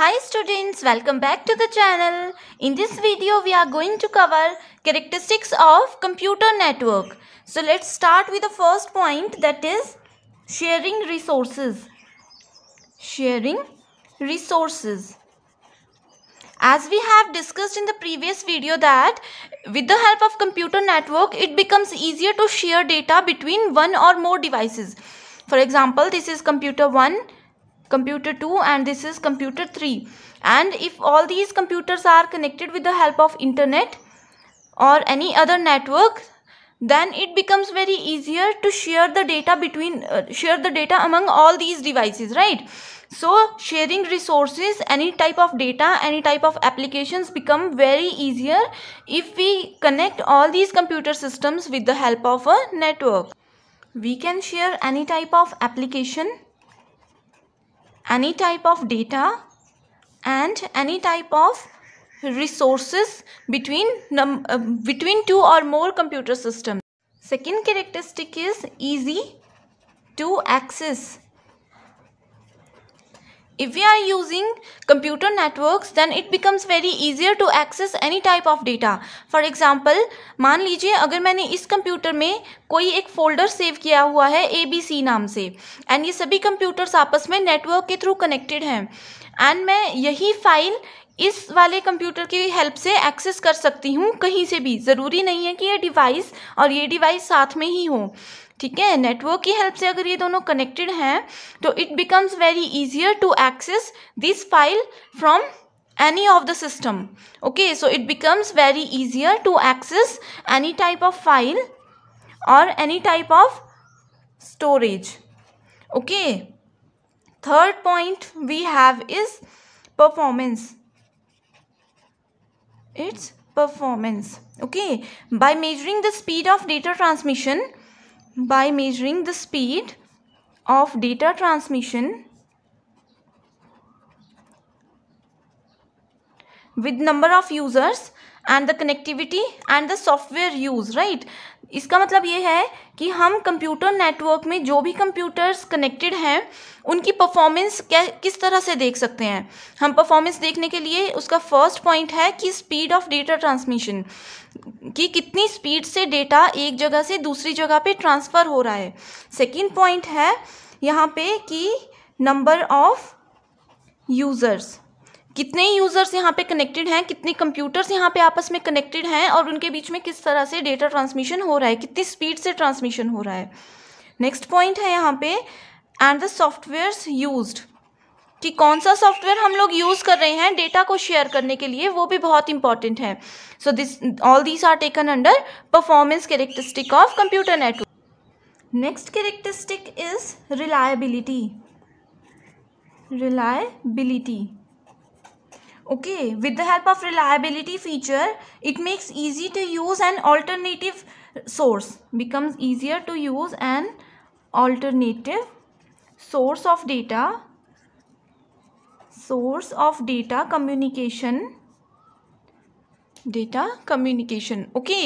Hi students, welcome back to the channel. In this video, we are going to cover characteristics of computer network. So let's start with the first point that is sharing resources. Sharing resources. As we have discussed in the previous video that with the help of computer network, it becomes easier to share data between one or more devices. For example, this is computer 1 computer 2 and this is computer 3 and if all these computers are connected with the help of internet or any other network then it becomes very easier to share the data between uh, share the data among all these devices right so sharing resources any type of data any type of applications become very easier if we connect all these computer systems with the help of a network we can share any type of application any type of data and any type of resources between, uh, between two or more computer systems. Second characteristic is easy to access If we are using computer networks, then it becomes very easier to access any type of data. For example, मान लीजिए अगर मैंने इस computer में कोई एक folder save किया हुआ है ए बी सी नाम से एंड ये सभी कंप्यूटर्स आपस में नेटवर्क के थ्रू कनेक्टेड हैं एंड मैं यही फाइल इस वाले कंप्यूटर की हेल्प से एक्सेस कर सकती हूँ कहीं से भी ज़रूरी नहीं है कि ये डिवाइस और ये डिवाइस साथ में ही हो ठीक है नेटवर्क की हेल्प से अगर ये दोनों कनेक्टेड हैं तो it becomes very easier to access this file from any of the system okay so it becomes very easier to access any type of file और any type of storage okay third point we have is performance its performance okay by measuring the speed of data transmission by measuring the speed of data transmission with number of users and the connectivity and the software use right इसका मतलब ये है कि हम computer network में जो भी computers connected हैं उनकी परफॉर्मेंस क्या किस तरह से देख सकते हैं हम परफॉर्मेंस देखने के लिए उसका फर्स्ट पॉइंट है कि स्पीड ऑफ डेटा ट्रांसमिशन कि कितनी स्पीड से डेटा एक जगह से दूसरी जगह पे ट्रांसफ़र हो रहा है सेकंड पॉइंट है यहाँ पे कि नंबर ऑफ यूज़र्स कितने यूज़र्स यहाँ पे कनेक्टेड हैं कितने कंप्यूटर्स यहाँ पे आपस में कनेक्टेड हैं और उनके बीच में किस तरह से डेटा ट्रांसमिशन हो रहा है कितनी स्पीड से ट्रांसमिशन हो रहा है नेक्स्ट पॉइंट है यहाँ पे एंड द सॉफ्टवेयर यूज कि कौन सा सॉफ्टवेयर हम लोग यूज़ कर रहे हैं डेटा को शेयर करने के लिए वो भी बहुत इंपॉर्टेंट है so this all these are taken under performance characteristic of computer network next characteristic is reliability reliability okay with the help of reliability feature it makes easy to use an alternative source becomes easier to use an alternative source of data source of data communication data communication okay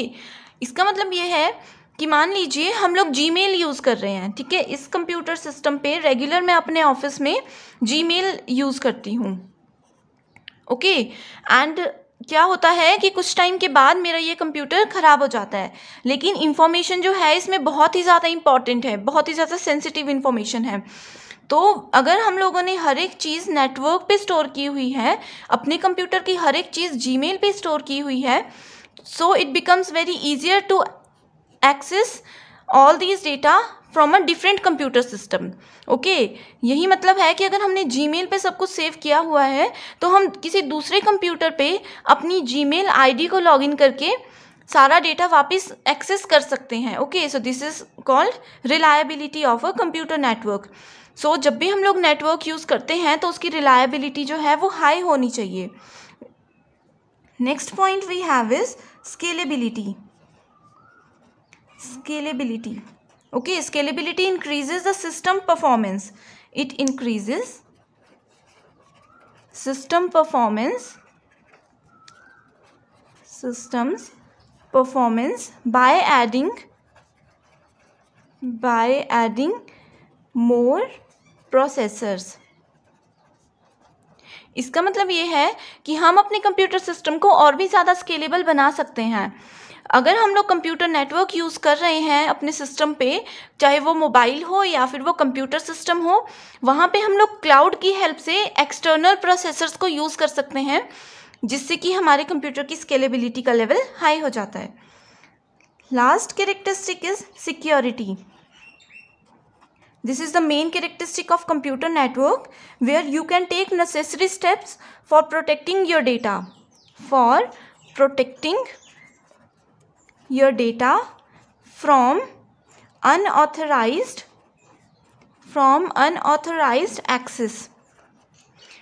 इसका मतलब ये है कि मान लीजिए हम लोग जी use कर रहे हैं ठीक है इस कंप्यूटर सिस्टम पे रेगुलर मैं अपने ऑफिस में जी यूज़ करती हूँ ओके एंड क्या होता है कि कुछ टाइम के बाद मेरा ये कंप्यूटर ख़राब हो जाता है लेकिन इन्फॉर्मेशन जो है इसमें बहुत ही ज़्यादा इंपॉर्टेंट है बहुत ही ज़्यादा सेंसिटिव इन्फॉर्मेशन है तो अगर हम लोगों ने हर एक चीज़ नेटवर्क पे स्टोर की हुई है अपने कंप्यूटर की हर एक चीज़ जी मेल स्टोर की हुई है so it becomes very easier to access all these data from a different computer system okay यही मतलब है कि अगर हमने मेल पर सब कुछ सेव किया हुआ है तो हम किसी दूसरे कंप्यूटर पे अपनी आई डी को इन करके सारा डेटा वापस एक्सेस कर सकते हैं okay so this is called reliability of a computer network so जब भी हम लोग नेटवर्क यूज़ करते हैं तो उसकी रिलायबिलिटी जो है वो हाई होनी चाहिए next point we have is scalability scalability okay scalability increases the system performance it increases system performance systems performance by adding by adding more processors इसका मतलब ये है कि हम अपने कंप्यूटर सिस्टम को और भी ज़्यादा स्केलेबल बना सकते हैं अगर हम लोग कंप्यूटर नेटवर्क यूज़ कर रहे हैं अपने सिस्टम पे चाहे वो मोबाइल हो या फिर वो कंप्यूटर सिस्टम हो वहाँ पे हम लोग क्लाउड की हेल्प से एक्सटर्नल प्रोसेसर्स को यूज़ कर सकते हैं जिससे कि हमारे कंप्यूटर की स्केलेबिलिटी का लेवल हाई हो जाता है last characteristic is security This is the main characteristic of computer network where you can take necessary steps for protecting your data. For protecting your data from unauthorized from unauthorized access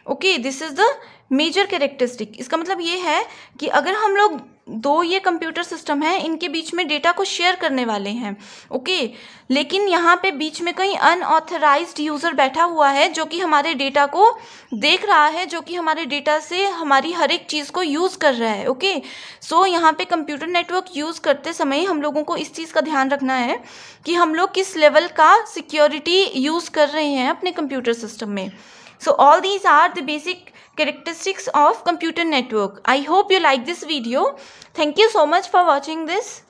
okay this is the major characteristic इसका मतलब ये है कि अगर हम लोग दो ये कंप्यूटर सिस्टम हैं इनके बीच में डेटा को शेयर करने वाले हैं ओके लेकिन यहाँ पे बीच में कहीं अनऑथराइज्ड यूज़र बैठा हुआ है जो कि हमारे डेटा को देख रहा है जो कि हमारे डेटा से हमारी हर एक चीज़ को यूज़ कर रहा है ओके सो so, यहाँ पे कंप्यूटर नेटवर्क यूज़ करते समय हम लोगों को इस चीज़ का ध्यान रखना है कि हम लोग किस लेवल का सिक्योरिटी यूज़ कर रहे हैं अपने कंप्यूटर सिस्टम में So all these are the basic characteristics of computer network. I hope you like this video. Thank you so much for watching this.